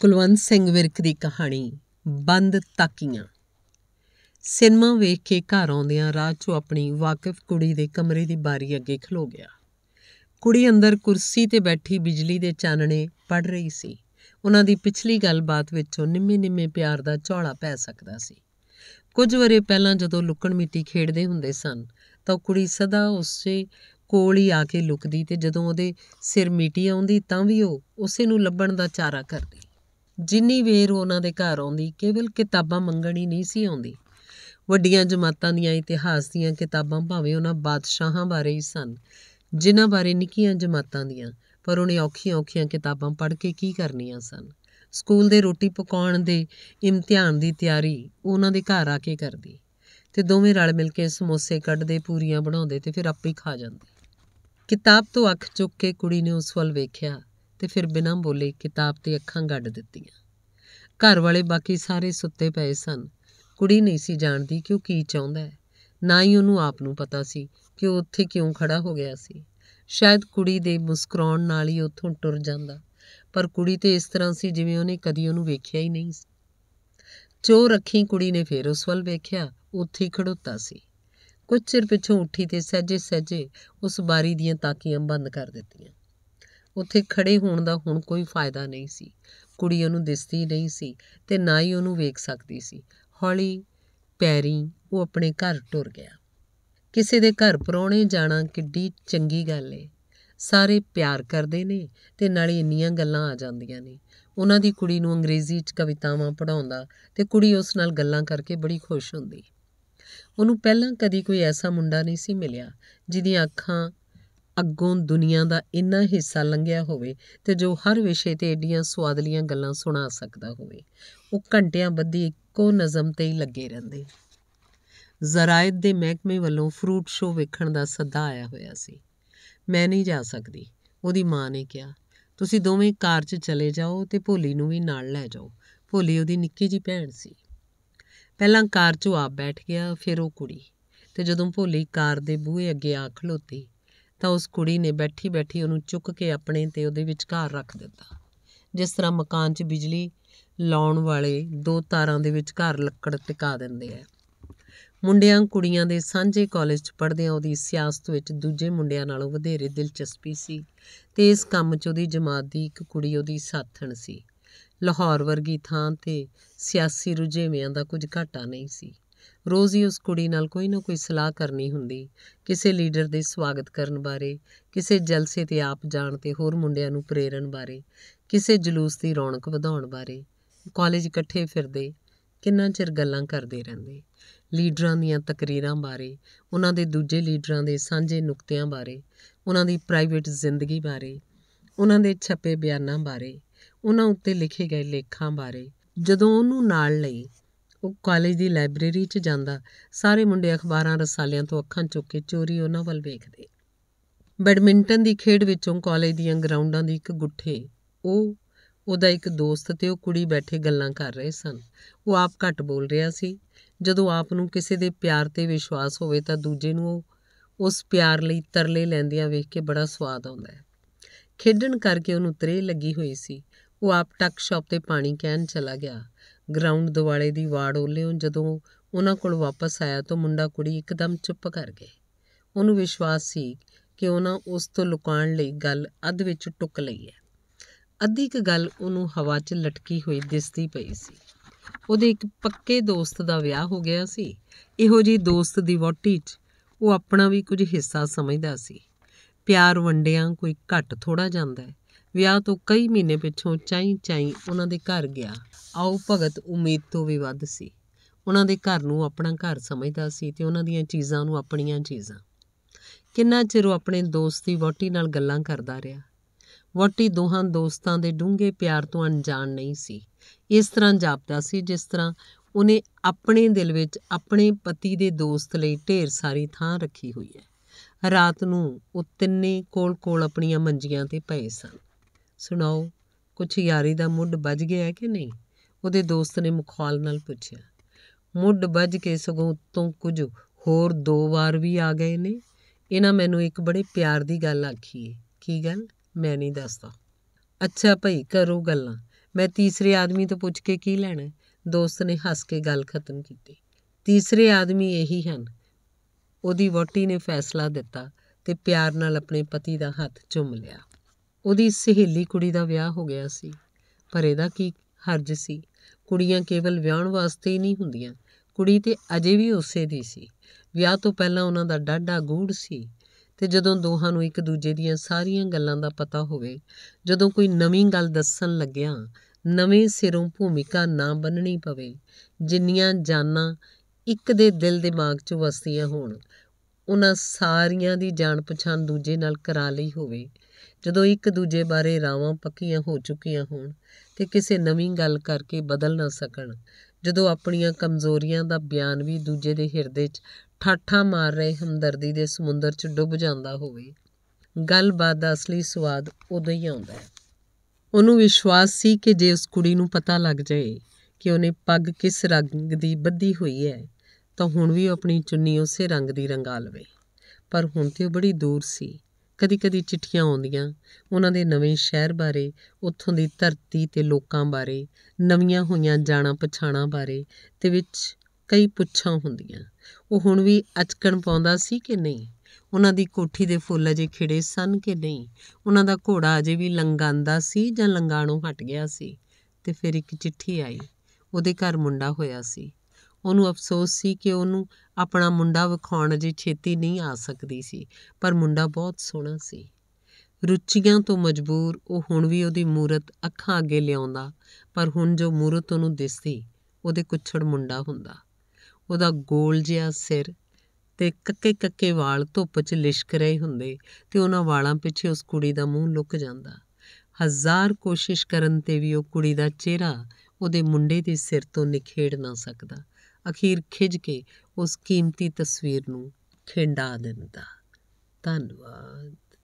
ਕੁਲਵੰਤ ਸਿੰਘ ਵਿਰਕ ਦੀ ਕਹਾਣੀ ਬੰਦ ਤਾਕੀਆਂ ਸਿਨੇਮਾ ਵੇਖ ਕੇ ਘਰ ਆਉਂਦਿਆਂ ਰਾਹ 'ਚੋਂ ਆਪਣੀ ਵਾਕਿਫ ਕੁੜੀ ਦੇ ਕਮਰੇ ਦੀ ਬਾਰੀ ਅੱਗੇ ਖਲੋ ਗਿਆ ਕੁੜੀ ਅੰਦਰ ਕੁਰਸੀ ਤੇ ਬੈਠੀ ਬਿਜਲੀ ਦੇ ਚਾਨਣੇ ਪੜ ਰਹੀ ਸੀ ਉਹਨਾਂ ਦੀ ਪਿਛਲੀ ਗੱਲਬਾਤ ਵਿੱਚੋਂ ਨਿੰਮੇ-ਨਿੰਮੇ ਪਿਆਰ ਦਾ ਝੋਲਾ ਪੈ ਸਕਦਾ ਸੀ ਕੁਝ ਵਰੇ ਪਹਿਲਾਂ ਜਦੋਂ ਲੁਕਣ ਮਿੱਟੀ ਖੇਡਦੇ ਹੁੰਦੇ ਸਨ ਤਾਂ ਕੁੜੀ ਸਦਾ ਉਸੇ ਕੋਲ ਹੀ ਆ ਕੇ ਲੁਕਦੀ ਤੇ ਜਦੋਂ ਉਹਦੇ ਸਿਰ ਮਿੱਟੀ ਆਉਂਦੀ ਤਾਂ ਵੀ ਉਹ ਉਸੇ ਨੂੰ ਲੱਭਣ ਦਾ ਚਾਰਾ ਕਰਦੀ ਜਿੰਨੀ ਵੇਰ ਉਹਨਾਂ ਦੇ ਘਰ ਆਉਂਦੀ ਕੇਵਲ ਕਿਤਾਬਾਂ ਮੰਗਣੀ ਨਹੀਂ ਸੀ ਆਉਂਦੀ ਵੱਡੀਆਂ ਜਮਾਤਾਂ ਦੀਆਂ ਇਤਿਹਾਸ ਦੀਆਂ ਕਿਤਾਬਾਂ ਭਾਵੇਂ ਉਹਨਾਂ ਬਾਦਸ਼ਾਹਾਂ ਬਾਰੇ ਹੀ ਸਨ ਜਿਨ੍ਹਾਂ ਬਾਰੇ ਨਿੱਕੀਆਂ ਜਮਾਤਾਂ ਦੀਆਂ ਪਰ ਉਹਨੇ ਔਖੀਆਂ-ਔਖੀਆਂ ਕਿਤਾਬਾਂ ਪੜ੍ਹ ਕੇ ਕੀ ਕਰਨੀਆਂ ਸਨ ਸਕੂਲ ਦੇ ਰੋਟੀ ਪਕਾਉਣ ਦੇ ਇਮਤਿਹਾਨ ਦੀ ਤਿਆਰੀ ਉਹਨਾਂ ਦੇ ਘਰ ਆ ਕੇ ਕਰਦੀ ਤੇ ਦੋਵੇਂ ਰਲ ਮਿਲ ਕੇ ਸਮੋਸੇ ਕੱਢਦੇ ਪੂਰੀਆਂ ਬਣਾਉਂਦੇ ਤੇ ਫਿਰ ਆਪੇ ਖਾ ਜਾਂਦੇ ਕਿਤਾਬ ਤੋਂ ਅੱਖ ਚੁੱਕ ਕੇ ਕੁੜੀ ਨੇ ਉਸ ਵੱਲ ਵੇਖਿਆ ਤੇ ਫਿਰ ਬਿਨਾਂ ਬੋਲੇ ਕਿਤਾਬ ਤੇ ਅੱਖਾਂ ਗੱਡ ਦਿੱਤੀਆਂ ਘਰ ਵਾਲੇ ਬਾਕੀ ਸਾਰੇ ਸੁੱਤੇ ਪਏ ਸਨ ਕੁੜੀ ਨਹੀਂ ਸੀ ਜਾਣਦੀ ਕਿ ਉਹ ਕੀ ਚਾਹੁੰਦਾ ਹੈ ਨਾ ਹੀ ਉਹਨੂੰ ਆਪ ਨੂੰ ਪਤਾ ਸੀ ਕਿ ਉਹ ਉੱਥੇ ਕਿਉਂ ਖੜਾ ਹੋ ਗਿਆ ਸੀ ਸ਼ਾਇਦ ਕੁੜੀ ਦੇ ਮੁਸਕਰਾਉਣ ਨਾਲ ਹੀ ਉੱਥੋਂ ਟੁਰ ਜਾਂਦਾ ਪਰ ਕੁੜੀ ਤੇ ਇਸ ਤਰ੍ਹਾਂ ਸੀ ਜਿਵੇਂ ਉਹਨੇ ਕਦੀ ਉਹਨੂੰ ਵੇਖਿਆ ਹੀ ਨਹੀਂ ਚੋ ਰੱਖੀ ਕੁੜੀ ਨੇ ਫੇਰ ਉਸ ਵੱਲ ਵੇਖਿਆ ਉੱਥੇ ਹੀ ਖੜੋਤਾ ਸੀ ਕੁਝ ਚਿਰ ਪਿੱਛੋਂ ਉੱਠੀ ਤੇ ਸਹਜੇ ਸਹਜੇ ਉਸ ਬਾਰੀ ਦੀਆਂ ਤਾਕੀਆਂ ਬੰਦ ਕਰ ਦਿੱਤੀਆਂ ਉੱਥੇ ਖੜੇ ਹੋਣ ਦਾ ਹੁਣ ਕੋਈ ਫਾਇਦਾ ਨਹੀਂ ਸੀ ਕੁੜੀ ਉਹਨੂੰ ਦਿਸਦੀ ਨਹੀਂ ਸੀ ਤੇ ਨਾ ਹੀ ਉਹਨੂੰ ਵੇਖ ਸਕਦੀ ਸੀ ਹੌਲੀ ਪੈਰੀ ਉਹ ਆਪਣੇ ਘਰ ਟੁਰ ਗਿਆ ਕਿਸੇ ਦੇ ਘਰ ਪਰੋਣੇ ਜਾਣਾ ਕਿੱਡੀ ਚੰਗੀ ਗੱਲ ਏ ਸਾਰੇ ਪਿਆਰ ਕਰਦੇ ਨੇ ਤੇ ਨਾਲੇ ਇੰਨੀਆਂ ਗੱਲਾਂ ਆ ਜਾਂਦੀਆਂ ਨੇ ਉਹਨਾਂ ਦੀ ਕੁੜੀ ਨੂੰ ਅੰਗਰੇਜ਼ੀ 'ਚ ਕਵਿਤਾਵਾਂ ਪੜਾਉਂਦਾ ਤੇ ਕੁੜੀ ਉਸ ਨਾਲ ਗੱਲਾਂ ਕਰਕੇ ਬੜੀ ਖੁਸ਼ ਹੁੰਦੀ ਉਹਨੂੰ ਪਹਿਲਾਂ ਕਦੀ ਕੋਈ ਐਸਾ ਮੁੰਡਾ ਨਹੀਂ ਸੀ ਮਿਲਿਆ ਜਿਹਦੀਆਂ ਅੱਖਾਂ ਅੱਗੋਂ ਦੁਨੀਆ ਦਾ ਇੰਨਾ ਹਿੱਸਾ ਲੰਘਿਆ ਹੋਵੇ ਤੇ ਜੋ ਹਰ ਵਿਸ਼ੇ ਤੇ ਏਡੀਆਂ ਸਵਾਦਲੀਆਂ ਗੱਲਾਂ ਸੁਣਾ ਸਕਦਾ ਹੋਵੇ ਉਹ ਘੰਟਿਆਂ ਬੱਧੀ ਇੱਕੋ ਨਜ਼ਮ ਤੇ ਹੀ ਲੱਗੇ ਰਹਿੰਦੇ ਜ਼ਰਾਇਤ ਦੇ ਮਹਿਕਮੇ ਵੱਲੋਂ ਫਰੂਟ ਸ਼ੋਅ ਵੇਖਣ ਦਾ ਸੱਦਾ ਆਇਆ ਹੋਇਆ ਸੀ ਮੈਂ ਨਹੀਂ ਜਾ ਸਕਦੀ ਉਹਦੀ ਮਾਂ ਨੇ ਕਿਹਾ ਤੁਸੀਂ ਦੋਵੇਂ ਕਾਰ 'ਚ ਚਲੇ ਜਾਓ ਤੇ ਭੋਲੀ ਨੂੰ ਵੀ ਨਾਲ ਲੈ ਜਾਓ ਭੋਲੀ ਉਹਦੀ ਨਿੱਕੀ ਜੀ ਭੈਣ ਸੀ ਪਹਿਲਾਂ ਕਾਰ 'ਚ ਆਪ ਬੈਠ ਗਿਆ ਫਿਰ ਉਹ ਕੁੜੀ ਤੇ ਜਦੋਂ ਭੋਲੀ ਕਾਰ ਦੇ ਬੂਹੇ ਅੱਗੇ ਆ ਖਲੋਤੀ ਤਾਂ ਉਸ ਕੁੜੀ ਨੇ ਬੈਠੀ ਬੈਠੀ ਉਹਨੂੰ ਚੁੱਕ ਕੇ ਆਪਣੇ ਤੇ ਉਹਦੇ ਵਿੱਚ ਘਾਰ ਰੱਖ ਦਿੱਤਾ ਜਿਸ ਤਰ੍ਹਾਂ ਮਕਾਨ 'ਚ ਬਿਜਲੀ ਲਾਉਣ ਵਾਲੇ ਦੋ ਤਾਰਾਂ ਦੇ ਵਿੱਚ ਘਾਰ ਲੱਕੜ ਟਿਕਾ ਦਿੰਦੇ ਆ ਮੁੰਡਿਆਂ ਕੁੜੀਆਂ ਦੇ ਸਾਂਝੇ ਕਾਲਜ 'ਚ ਪੜ੍ਹਦਿਆਂ ਉਹਦੀ ਸਿਆਸਤ ਵਿੱਚ ਦੂਜੇ ਮੁੰਡਿਆਂ ਨਾਲੋਂ ਵਧੇਰੇ ਦਿਲਚਸਪੀ ਸੀ ਤੇ ਇਸ ਕੰਮ 'ਚ ਉਹਦੀ ਜਮਾਤ ਦੀ ਇੱਕ ਕੁੜੀ ਉਹਦੀ ਸਾਥਣ ਸੀ ਲਾਹੌਰ ਵਰਗੀ ਥਾਂ ਤੇ ਸਿਆਸੀ ਰੁਝੇਵਿਆਂ ਦਾ ਕੁਝ ਘਾਟਾ ਨਹੀਂ ਸੀ ਰੋਜ਼ ਹੀ ਉਸ ਕੁੜੀ ਨਾਲ ਕੋਈ ਨਾ ਕੋਈ ਸਲਾਹ ਕਰਨੀ ਹੁੰਦੀ ਕਿਸੇ ਲੀਡਰ ਦੇ ਸਵਾਗਤ ਕਰਨ ਬਾਰੇ ਕਿਸੇ ਜਲਸੇ ਤੇ ਆਪ ਜਾਣ ਤੇ ਹੋਰ ਮੁੰਡਿਆਂ ਨੂੰ ਪ੍ਰੇਰਣ ਬਾਰੇ ਕਿਸੇ ਜਲੂਸ ਦੀ ਰੌਣਕ ਵਧਾਉਣ ਬਾਰੇ ਕਾਲਜ ਇਕੱਠੇ ਫਿਰਦੇ ਕਿੰਨਾ ਚਿਰ ਗੱਲਾਂ ਕਰਦੇ ਰਹਿੰਦੇ ਲੀਡਰਾਂ ਦੀਆਂ ਤਕਰੀਰਾਂ ਬਾਰੇ ਉਹਨਾਂ ਦੇ ਦੂਜੇ ਲੀਡਰਾਂ ਦੇ ਸਾਂਝੇ ਨੁਕਤਿਆਂ ਬਾਰੇ ਉਹਨਾਂ ਦੀ ਪ੍ਰਾਈਵੇਟ ਜ਼ਿੰਦਗੀ ਬਾਰੇ ਉਹਨਾਂ ਦੇ ਛੱਪੇ ਬਿਆਨਾਂ ਬਾਰੇ ਉਹਨਾਂ ਉੱਤੇ ਲਿਖੇ ਗਏ ਲੇਖਾਂ ਬਾਰੇ ਜਦੋਂ ਉਹਨੂੰ ਨਾਲ ਲਈ ਉਹ ਕਾਲਜ ਦੀ ਲਾਇਬ੍ਰੇਰੀ 'ਚ ਜਾਂਦਾ ਸਾਰੇ ਮੁੰਡੇ ਅਖਬਾਰਾਂ ਰਸਾਲਿਆਂ ਤੋਂ ਅੱਖਾਂ ਚੁੱਕ ਕੇ ਚੋਰੀ ਉਹਨਾਂ ਵੱਲ ਵੇਖਦੇ ਬੈਡਮਿੰਟਨ ਦੀ ਖੇਡ ਵਿੱਚੋਂ ਕਾਲਜ ਦੀਆਂ ਗਰਾਊਂਡਾਂ ਦੀ ਇੱਕ ਗੁੱਠੇ ਉਹ ਉਹਦਾ ਇੱਕ ਦੋਸਤ ਤੇ ਉਹ ਕੁੜੀ ਬੈਠੇ ਗੱਲਾਂ ਕਰ ਰਹੇ ਸਨ ਉਹ ਆਪ ਘੱਟ ਬੋਲ ਰਿਹਾ ਸੀ ਜਦੋਂ ਆਪ ਨੂੰ ਕਿਸੇ ਦੇ ਪਿਆਰ ਤੇ ਵਿਸ਼ਵਾਸ ਹੋਵੇ ਤਾਂ ਦੂਜੇ ਨੂੰ ਉਸ ਪਿਆਰ ਲਈ ਤਰਲੇ ਲੈਂਦਿਆਂ ਵੇਖ ਕੇ ਬੜਾ ਸਵਾਦ ਆਉਂਦਾ ਹੈ ਖੇਡਣ ਕਰਕੇ ਉਹਨੂੰ ਤਰੇ ਲੱਗੀ ਹੋਈ ਸੀ ਉਹ ਆਪ ਟੱਕ ਸ਼ਾਪ ਤੇ ਪਾਣੀ ਕਹਿਣ ਚਲਾ ਗਿਆ ਗਰਾਊਂਡ ਦਿਵਾਲੇ ਦੀ ਵਾੜ ਓਹਲਿਓਂ ਜਦੋਂ ਉਹਨਾਂ ਕੋਲ ਵਾਪਸ ਆਇਆ ਤਾਂ ਮੁੰਡਾ ਕੁੜੀ ਇੱਕਦਮ ਚੁੱਪ ਕਰ ਗਏ ਉਹਨੂੰ ਵਿਸ਼ਵਾਸ ਸੀ ਕਿ ਉਹਨਾਂ ਉਸ ਤੋਂ ਲੁਕਾਉਣ ਲਈ ਗੱਲ ਅੱਧ ਵਿੱਚ ਟੁੱਕ ਲਈ ਹੈ ਅੱਧੀ ਕੁ ਗੱਲ ਉਹਨੂੰ ਹਵਾ 'ਚ ਲਟਕੀ ਹੋਈ ਦਿਸਦੀ ਪਈ ਸੀ ਉਹਦੇ ਇੱਕ ਪੱਕੇ ਦੋਸਤ ਦਾ ਵਿਆਹ ਹੋ ਗਿਆ ਸੀ ਇਹੋ ਜੀ ਦੋਸਤ ਦੀ ਵੋਟੀ 'ਚ ਉਹ ਆਪਣਾ ਵੀ ਕੁਝ ਹਿੱਸਾ ਸਮਝਦਾ ਸੀ ਪਿਆਰ ਵੰਡਿਆਂ ਕੋਈ ਘੱਟ ਥੋੜਾ ਜਾਂਦਾ ਹੈ ਵਿਆਹ ਤੋਂ ਕਈ ਮਹੀਨੇ ਪਿੱਛੋਂ ਚਾਈ ਚਾਈ ਉਹਨਾਂ ਦੇ ਘਰ ਗਿਆ ਆਓ ਭਗਤ ਉਮੀਦ ਤੋਂ ਵੀ ਵੱਧ ਸੀ ਉਹਨਾਂ ਦੇ ਘਰ ਨੂੰ ਆਪਣਾ ਘਰ ਸਮਝਦਾ ਸੀ ਤੇ ਉਹਨਾਂ ਦੀਆਂ ਚੀਜ਼ਾਂ ਨੂੰ ਆਪਣੀਆਂ ਚੀਜ਼ਾਂ ਕਿੰਨਾ ਚਿਰ ਉਹ ਆਪਣੇ ਦੋਸਤ ਦੀ ਵੋਟੀ ਨਾਲ ਗੱਲਾਂ ਕਰਦਾ ਰਿਹਾ ਵੋਟੀ ਦੋਹਾਂ ਦੋਸਤਾਂ ਦੇ ਡੂੰਘੇ ਪਿਆਰ ਤੋਂ ਅਣਜਾਣ ਨਹੀਂ ਸੀ ਇਸ ਤਰ੍ਹਾਂ ਜਾਪਦਾ ਸੀ ਜਿਸ ਤਰ੍ਹਾਂ ਉਹਨੇ ਆਪਣੇ ਦਿਲ ਵਿੱਚ ਆਪਣੇ ਪਤੀ ਦੇ ਦੋਸਤ ਲਈ ਢੇਰ ਸਾਰੀ ਥਾਂ ਰੱਖੀ ਹੋਈ ਹੈ ਰਾਤ ਨੂੰ ਉਹ ਤਿੰਨੇ ਕੋਲ-ਕੋਲ ਆਪਣੀਆਂ ਮੰਜੀਆਂ ਤੇ ਪਏ ਸਨ ਸੁਣਾਓ ਕੁਛ ਯਾਰੀ ਦਾ ਮੁੱਢ ਵੱਜ ਗਿਆ ਕਿ ਨਹੀਂ ਉਹਦੇ ਦੋਸਤ ਨੇ ਮੁਖਾਲ ਨਾਲ ਪੁੱਛਿਆ ਮੁੱਢ ਵੱਜ ਕੇ ਸਗੋਂ ਤੋਂ ਕੁਝ ਹੋਰ ਦੋ ਵਾਰ ਵੀ ਆ ਗਏ ਨੇ ਇਹਨਾਂ ਮੈਨੂੰ ਇੱਕ ਬੜੇ ਪਿਆਰ ਦੀ ਗੱਲ ਆਖੀ ਏ ਕੀ ਗੱਲ ਮੈਂ ਨਹੀਂ ਦੱਸਦਾ ਅੱਛਾ ਭਈ ਕਰੋ ਗੱਲਾਂ ਮੈਂ ਤੀਸਰੇ ਆਦਮੀ ਤੋਂ ਪੁੱਛ ਕੇ ਕੀ ਲੈਣਾ ਦੋਸਤ ਨੇ ਹੱਸ ਕੇ ਗੱਲ ਖਤਮ ਕੀਤੀ ਤੀਸਰੇ ਆਦਮੀ ਇਹੀ ਹਨ ਉਹਦੀ ਵੋਟੀ ਨੇ ਫੈਸਲਾ ਦਿੱਤਾ ਤੇ ਪਿਆਰ ਨਾਲ ਆਪਣੇ ਪਤੀ ਦਾ ਹੱਥ ਚੁੰਮ ਲਿਆ ਉਹਦੀ ਸਹੇਲੀ ਕੁੜੀ ਦਾ ਵਿਆਹ ਹੋ ਗਿਆ ਸੀ ਪਰ ਇਹਦਾ ਕੀ ਹਰਜ ਸੀ ਕੁੜੀਆਂ ਕੇਵਲ ਵਿਆਹਣ ਵਾਸਤੇ ਹੀ ਨਹੀਂ ਹੁੰਦੀਆਂ ਕੁੜੀ ਤੇ ਅਜੇ ਵੀ ਉਸੇ ਦੀ ਸੀ ਵਿਆਹ ਤੋਂ ਪਹਿਲਾਂ ਉਹਨਾਂ ਦਾ ਡਾਡਾ ਗੂੜ ਸੀ ਤੇ ਜਦੋਂ ਦੋਹਾਂ ਨੂੰ ਇੱਕ ਦੂਜੇ ਦੀਆਂ ਸਾਰੀਆਂ ਗੱਲਾਂ ਦਾ ਪਤਾ ਹੋਵੇ ਜਦੋਂ ਕੋਈ ਨਵੀਂ ਗੱਲ ਦੱਸਣ ਲੱਗਿਆ ਨਵੇਂ ਸਿਰੋਂ ਭੂਮਿਕਾ ਨਾ ਬੰਨਣੀ ਪਵੇ ਜਿੰਨੀਆਂ ਜਾਨਾਂ ਇੱਕ ਦੇ ਦਿਲ ਦਿਮਾਗ 'ਚ ਵਸਦੀਆਂ ਹੋਣ ਉਹਨਾਂ ਸਾਰੀਆਂ ਦੀ ਜਾਣ ਪਛਾਣ ਦੂਜੇ ਨਾਲ ਕਰਾ ਲਈ ਹੋਵੇ ਜਦੋਂ ਇੱਕ ਦੂਜੇ ਬਾਰੇ ਰਾਵਾਂ ਪੱਕੀਆਂ ਹੋ ਚੁੱਕੀਆਂ ਹੋਣ ਤੇ ਕਿਸੇ ਨਵੀਂ ਗੱਲ ਕਰਕੇ ਬਦਲ ਨਾ ਸਕਣ ਜਦੋਂ ਆਪਣੀਆਂ ਕਮਜ਼ੋਰੀਆਂ ਦਾ ਬਿਆਨ ਵੀ ਦੂਜੇ ਦੇ ਹਿਰਦੇ 'ਚ ਠਾਠਾ ਮਾਰ ਰਹੇ ਹਮਦਰਦੀ ਦੇ ਸਮੁੰਦਰ 'ਚ ਡੁੱਬ ਜਾਂਦਾ ਹੋਵੇ ਗੱਲਬਾਤ ਦਾ ਅਸਲੀ ਸਵਾਦ ਉਦੋਂ ਹੀ ਆਉਂਦਾ ਹੈ ਉਹਨੂੰ ਵਿਸ਼ਵਾਸ ਸੀ ਕਿ ਜੇ ਉਸ ਕੁੜੀ ਨੂੰ ਪਤਾ ਲੱਗ ਜਾਏ ਕਿ ਉਹਨੇ ਪੱਗ ਕਿਸ ਰੰਗ ਦੀ ਬੱਧੀ ਹੋਈ ਹੈ ਤਾਂ ਹੁਣ ਵੀ ਉਹ ਆਪਣੀ ਚੁੰਨੀ ਉਸੇ ਰੰਗ ਦੀ ਰੰਗਾ ਲਵੇ ਪਰ ਹੁਣ ਤੇ ਉਹ ਬੜੀ ਦੂਰ ਸੀ ਕਦੀ-ਕਦੀ ਚਿੱਠੀਆਂ ਆਉਂਦੀਆਂ ਉਹਨਾਂ ਦੇ ਨਵੇਂ ਸ਼ਹਿਰ ਬਾਰੇ ਉੱਥੋਂ ਦੀ ਧਰਤੀ ਤੇ ਲੋਕਾਂ ਬਾਰੇ ਨਵੀਆਂ ਹੋਈਆਂ ਜਾਣਾ ਪਛਾਣਾ ਬਾਰੇ ਤੇ ਵਿੱਚ ਕਈ ਪੁੱਛਾਂ ਹੁੰਦੀਆਂ ਉਹ ਹੁਣ ਵੀ ਅਚਕਣ ਪਾਉਂਦਾ ਸੀ ਕਿ ਨਹੀਂ ਉਹਨਾਂ ਦੀ ਕੋਠੀ ਦੇ ਫੁੱਲ ਅਜੇ ਖਿੜੇ ਸਨ ਕਿ ਨਹੀਂ ਉਹਨਾਂ ਦਾ ਘੋੜਾ ਅਜੇ ਵੀ ਲੰਗਾਂਦਾ ਸੀ ਜਾਂ ਲੰਗਾਣੋਂ ਹਟ ਗਿਆ ਸੀ ਤੇ ਫਿਰ ਇੱਕ ਚਿੱਠੀ ਆਈ ਉਹਦੇ ਘਰ ਮੁੰਡਾ ਹੋਇਆ ਸੀ ਉਹਨੂੰ ਅਫਸੋਸ ਸੀ ਕਿ ਉਹਨੂੰ ਆਪਣਾ ਮੁੰਡਾ ਵਿਖਾਉਣ ਜੀ ਛੇਤੀ ਨਹੀਂ ਆ ਸਕਦੀ ਸੀ ਪਰ ਮੁੰਡਾ ਬਹੁਤ ਸੋਹਣਾ ਸੀ ਰੁਚੀਆਂ ਤੋਂ ਮਜਬੂਰ ਉਹ ਹੁਣ ਵੀ ਉਹਦੀ ਮੂਰਤ ਅੱਖਾਂ ਅੱਗੇ ਲਿਆਉਂਦਾ ਪਰ ਹੁਣ ਜੋ ਮੂਰਤ ਉਹਨੂੰ ਦਿਸਦੀ ਉਹਦੇ ਕੁਛੜ ਮੁੰਡਾ ਹੁੰਦਾ ਉਹਦਾ ਗੋਲ ਜਿਹਾ ਸਿਰ ਤੇ ਕੱਕੇ ਕੱਕੇ ਵਾਲ ਧੁੱਪ 'ਚ ਲਿਸ਼ਕ ਰਹੇ ਹੁੰਦੇ ਤੇ ਉਹਨਾਂ ਵਾਲਾਂ ਪਿੱਛੇ ਉਸ ਕੁੜੀ ਦਾ ਮੂੰਹ ਲੁਕ ਜਾਂਦਾ ਹਜ਼ਾਰ ਕੋਸ਼ਿਸ਼ ਕਰਨ ਤੇ ਵੀ ਉਹ ਕੁੜੀ ਦਾ ਚਿਹਰਾ ਉਹਦੇ ਮੁੰਡੇ ਦੇ ਸਿਰ ਤੋਂ ਨਿਖੇੜ ਨਾ ਸਕਦਾ ਅਖੀਰ ਖਿਜ ਕੇ ਉਸ ਕੀਮਤੀ ਤਸਵੀਰ ਨੂੰ ਖਿੰਡਾ ਦਿੰਦਾ ਧੰਨਵਾਦ